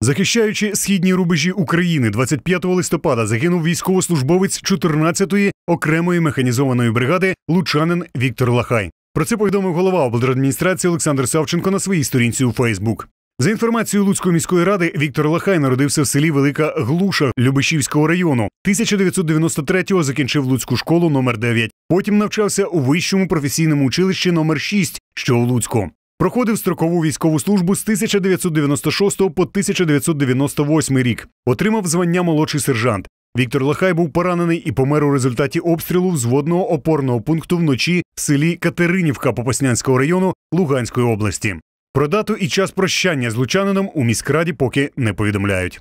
Захищаючи східні рубежі України 25 листопада, загинув військовослужбовець 14-ї окремої механізованої бригади лучанин Віктор Лахай. Про це повідомив голова облдержадміністрації Олександр Савченко на своїй сторінці у Фейсбук. За інформацією Луцької міської ради, Віктор Лахай народився в селі Велика Глуша Любишівського району. 1993-го закінчив Луцьку школу номер 9 Потім навчався у вищому професійному училищі номер 6 що у Луцьку. Проходив строкову військову службу з 1996 по 1998 рік. Отримав звання молодший сержант. Віктор Лахай був поранений і помер у результаті обстрілу взводного опорного пункту вночі в селі Катеринівка Попаснянського району Луганської області. Про дату і час прощання з лучанином у міськраді поки не повідомляють.